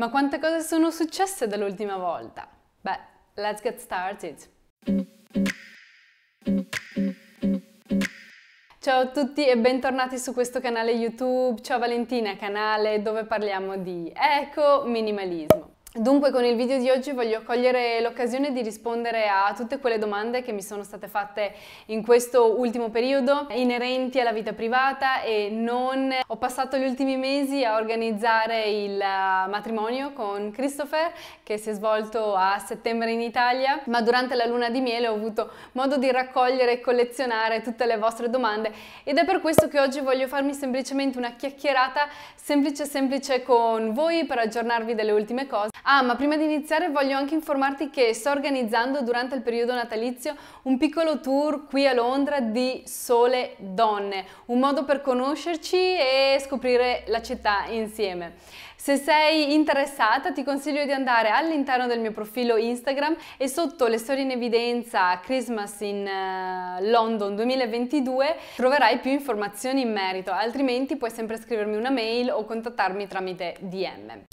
Ma quante cose sono successe dall'ultima volta? Beh, let's get started! Ciao a tutti e bentornati su questo canale YouTube. Ciao Valentina, canale dove parliamo di eco minimalismo. Dunque con il video di oggi voglio cogliere l'occasione di rispondere a tutte quelle domande che mi sono state fatte in questo ultimo periodo inerenti alla vita privata e non. Ho passato gli ultimi mesi a organizzare il eh, matrimonio con Christopher che si è svolto a settembre in Italia, ma durante la luna di miele ho avuto modo di raccogliere e collezionare tutte le vostre domande ed è per questo che oggi voglio farmi semplicemente una chiacchierata semplice semplice con voi per aggiornarvi delle ultime cose Ah, ma prima di iniziare voglio anche informarti che sto organizzando durante il periodo natalizio un piccolo tour qui a Londra di sole donne, un modo per conoscerci e scoprire la città insieme. Se sei interessata ti consiglio di andare all'interno del mio profilo Instagram e sotto le storie in evidenza Christmas in eh, London 2022 troverai più informazioni in merito, altrimenti puoi sempre scrivermi una mail o contattarmi tramite DM.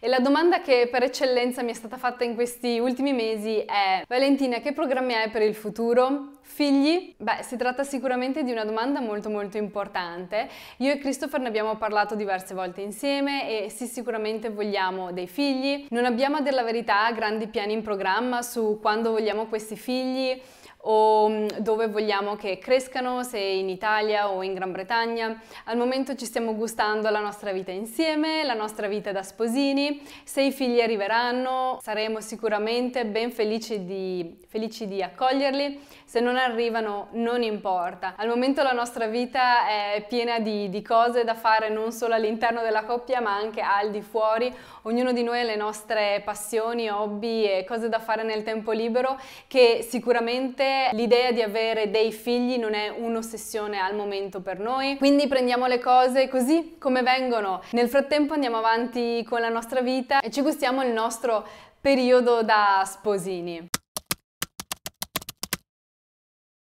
E la domanda che per eccellenza mi è stata fatta in questi ultimi mesi è Valentina, che programmi hai per il futuro? Figli? Beh, si tratta sicuramente di una domanda molto molto importante. Io e Christopher ne abbiamo parlato diverse volte insieme e sì sicuramente vogliamo dei figli. Non abbiamo a dir la verità grandi piani in programma su quando vogliamo questi figli, o mm, dove vogliamo che crescano, se in Italia o in Gran Bretagna. Al momento ci stiamo gustando la nostra vita insieme, la nostra vita da sposini, se i figli arriveranno saremo sicuramente ben felici di, felici di accoglierli, se non arrivano non importa. Al momento la nostra vita è piena di, di cose da fare non solo all'interno della coppia ma anche al di fuori, ognuno di noi ha le nostre passioni, hobby e cose da fare nel tempo libero che sicuramente l'idea di avere dei figli non è un'ossessione al momento per noi, quindi prendiamo le cose così come vengono. Nel frattempo andiamo avanti con la nostra vita e ci gustiamo il nostro periodo da sposini.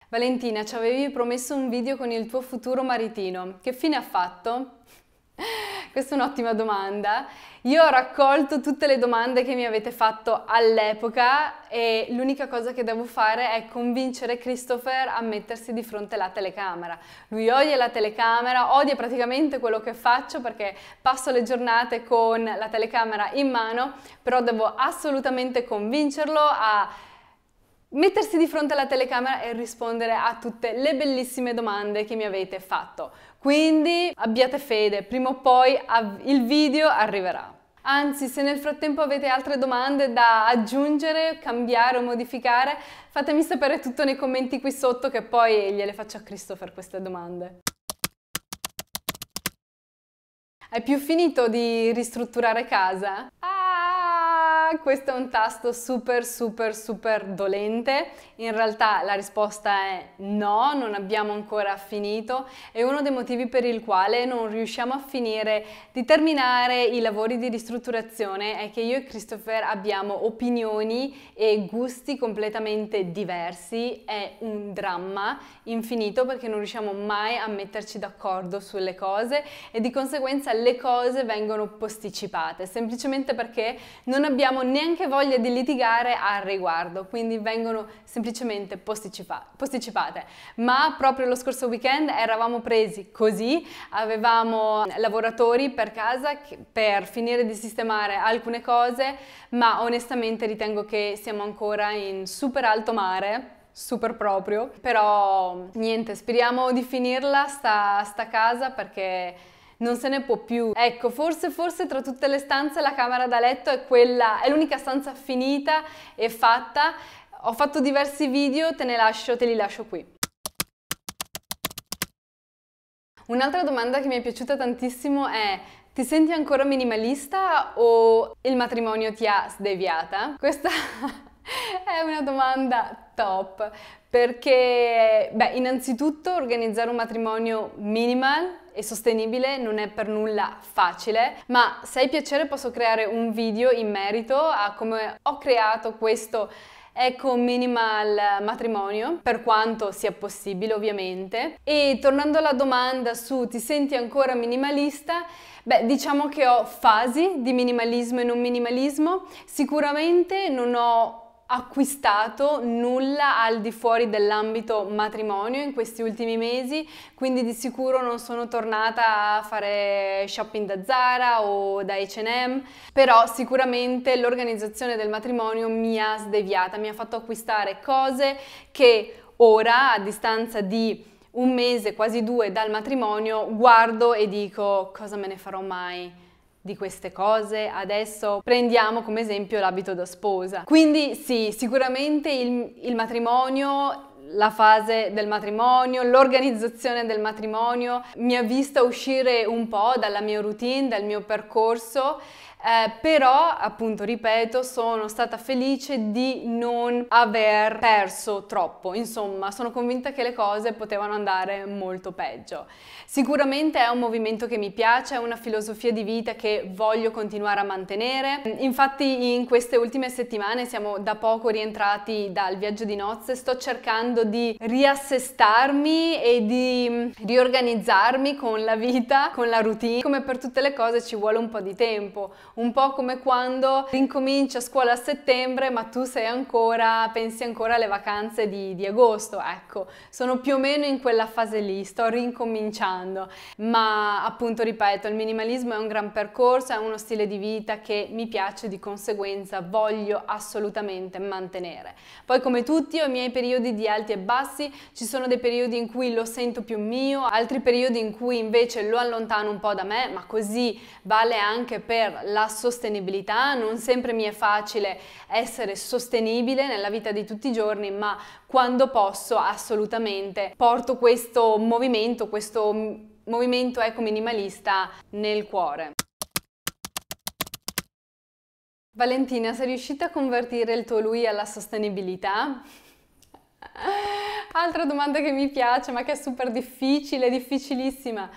Valentina, ci avevi promesso un video con il tuo futuro maritino. Che fine ha fatto? Questa è un'ottima domanda. Io ho raccolto tutte le domande che mi avete fatto all'epoca e l'unica cosa che devo fare è convincere Christopher a mettersi di fronte alla telecamera. Lui odia la telecamera, odia praticamente quello che faccio perché passo le giornate con la telecamera in mano, però devo assolutamente convincerlo a mettersi di fronte alla telecamera e rispondere a tutte le bellissime domande che mi avete fatto. Quindi abbiate fede, prima o poi il video arriverà. Anzi, se nel frattempo avete altre domande da aggiungere, cambiare o modificare, fatemi sapere tutto nei commenti qui sotto che poi gliele faccio a Christopher queste domande. Hai più finito di ristrutturare casa? Ah! questo è un tasto super super super dolente, in realtà la risposta è no, non abbiamo ancora finito, è uno dei motivi per il quale non riusciamo a finire di terminare i lavori di ristrutturazione è che io e Christopher abbiamo opinioni e gusti completamente diversi, è un dramma infinito perché non riusciamo mai a metterci d'accordo sulle cose e di conseguenza le cose vengono posticipate, semplicemente perché non abbiamo neanche voglia di litigare al riguardo, quindi vengono semplicemente posticipa- posticipate. Ma proprio lo scorso weekend eravamo presi così, avevamo lavoratori per casa per finire di sistemare alcune cose, ma onestamente ritengo che siamo ancora in super alto mare super proprio però niente speriamo di finirla sta, sta casa perché non se ne può più. Ecco, forse, forse tra tutte le stanze la camera da letto è quella, è l'unica stanza finita e fatta. Ho fatto diversi video, te, lascio, te li lascio qui. Un'altra domanda che mi è piaciuta tantissimo è ti senti ancora minimalista o il matrimonio ti ha sdeviata? Questa è una domanda top perché, beh, innanzitutto organizzare un matrimonio minimal e sostenibile non è per nulla facile, ma se hai piacere posso creare un video in merito a come ho creato questo Ecco minimal matrimonio, per quanto sia possibile ovviamente. E tornando alla domanda su ti senti ancora minimalista, beh diciamo che ho fasi di minimalismo e non minimalismo, sicuramente non ho acquistato nulla al di fuori dell'ambito matrimonio in questi ultimi mesi, quindi di sicuro non sono tornata a fare shopping da Zara o da H&M, però sicuramente l'organizzazione del matrimonio mi ha sdeviata, mi ha fatto acquistare cose che ora a distanza di un mese, quasi due dal matrimonio, guardo e dico cosa me ne farò mai di queste cose. Adesso prendiamo come esempio l'abito da sposa. Quindi sì, sicuramente il, il matrimonio la fase del matrimonio, l'organizzazione del matrimonio mi ha vista uscire un po' dalla mia routine, dal mio percorso eh, però appunto ripeto sono stata felice di non aver perso troppo, insomma sono convinta che le cose potevano andare molto peggio. Sicuramente è un movimento che mi piace, è una filosofia di vita che voglio continuare a mantenere, infatti in queste ultime settimane siamo da poco rientrati dal viaggio di nozze, sto cercando di riassestarmi e di riorganizzarmi con la vita, con la routine, come per tutte le cose ci vuole un po' di tempo, un po' come quando rincominci a scuola a settembre ma tu sei ancora, pensi ancora alle vacanze di, di agosto, ecco, sono più o meno in quella fase lì, sto rincominciando, ma appunto ripeto, il minimalismo è un gran percorso, è uno stile di vita che mi piace di conseguenza, voglio assolutamente mantenere. Poi come tutti ho i miei periodi di alti e bassi, ci sono dei periodi in cui lo sento più mio, altri periodi in cui invece lo allontano un po' da me, ma così vale anche per la la sostenibilità, non sempre mi è facile essere sostenibile nella vita di tutti i giorni, ma quando posso assolutamente porto questo movimento, questo movimento eco-minimalista nel cuore. Valentina, sei riuscita a convertire il tuo lui alla sostenibilità? Altra domanda che mi piace, ma che è super difficile, difficilissima.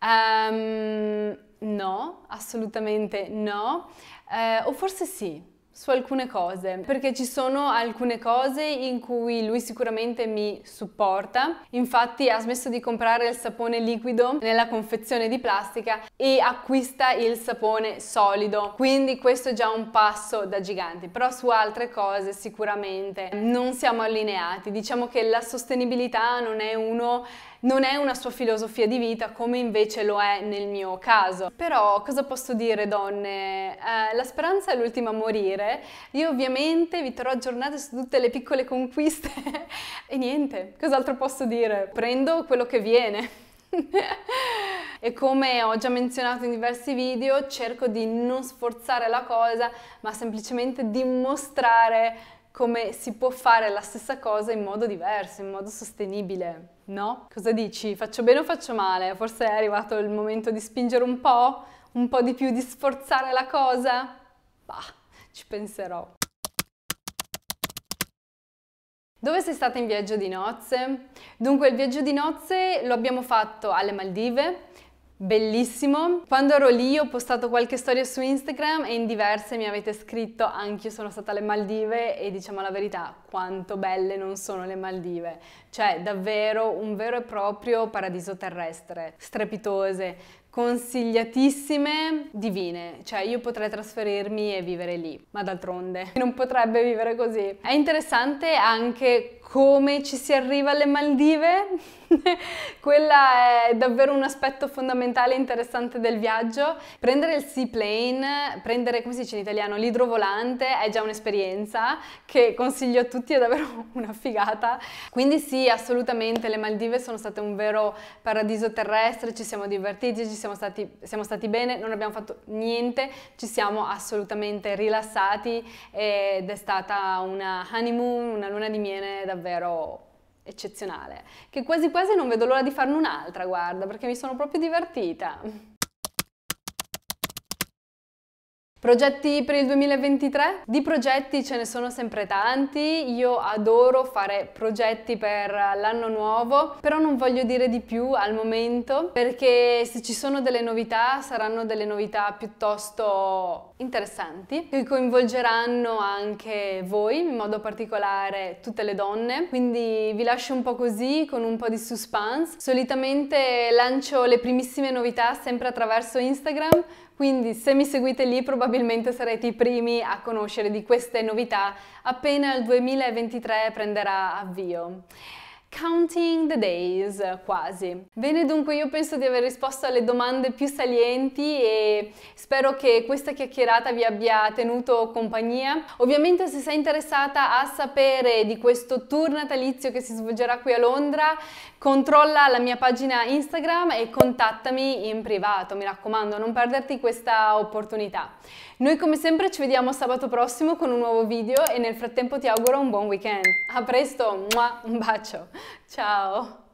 Um, no, assolutamente no, eh, o forse sì su alcune cose, perché ci sono alcune cose in cui lui sicuramente mi supporta. Infatti ha smesso di comprare il sapone liquido nella confezione di plastica e acquista il sapone solido. Quindi questo è già un passo da gigante, però su altre cose sicuramente non siamo allineati. Diciamo che la sostenibilità non è uno non è una sua filosofia di vita come invece lo è nel mio caso. Però cosa posso dire donne? Eh, la speranza è l'ultima a morire. Io ovviamente vi terrò aggiornate su tutte le piccole conquiste e niente, cos'altro posso dire? Prendo quello che viene. e come ho già menzionato in diversi video cerco di non sforzare la cosa ma semplicemente di mostrare come si può fare la stessa cosa in modo diverso, in modo sostenibile, no? Cosa dici? Faccio bene o faccio male? Forse è arrivato il momento di spingere un po', un po' di più, di sforzare la cosa? Bah, ci penserò. Dove sei stata in viaggio di nozze? Dunque il viaggio di nozze lo abbiamo fatto alle Maldive, Bellissimo! Quando ero lì ho postato qualche storia su Instagram e in diverse mi avete scritto anch'io sono stata alle Maldive e diciamo la verità, quanto belle non sono le Maldive. Cioè davvero un vero e proprio paradiso terrestre, strepitose, consigliatissime, divine, cioè io potrei trasferirmi e vivere lì, ma d'altronde non potrebbe vivere così. È interessante anche come ci si arriva alle Maldive, quella è davvero un aspetto fondamentale e interessante del viaggio. Prendere il seaplane, prendere, come si dice in italiano, l'idrovolante è già un'esperienza che consiglio a tutti, è davvero una figata. Quindi sì, assolutamente, le Maldive sono state un vero paradiso terrestre, ci siamo divertiti, ci siamo siamo stati, siamo stati bene, non abbiamo fatto niente, ci siamo assolutamente rilassati ed è stata una honeymoon, una luna di miele davvero eccezionale, che quasi quasi non vedo l'ora di farne un'altra, guarda, perché mi sono proprio divertita. Progetti per il 2023? Di progetti ce ne sono sempre tanti, io adoro fare progetti per l'anno nuovo, però non voglio dire di più al momento perché se ci sono delle novità saranno delle novità piuttosto interessanti che coinvolgeranno anche voi, in modo particolare tutte le donne, quindi vi lascio un po' così con un po' di suspense. Solitamente lancio le primissime novità sempre attraverso Instagram, quindi se mi seguite lì probabilmente sarete i primi a conoscere di queste novità appena il 2023 prenderà avvio. Counting the Days, quasi. Bene, dunque io penso di aver risposto alle domande più salienti e spero che questa chiacchierata vi abbia tenuto compagnia. Ovviamente se sei interessata a sapere di questo tour natalizio che si svolgerà qui a Londra, controlla la mia pagina Instagram e contattami in privato, mi raccomando, non perderti questa opportunità. Noi come sempre ci vediamo sabato prossimo con un nuovo video e nel frattempo ti auguro un buon weekend. A presto, un bacio, ciao!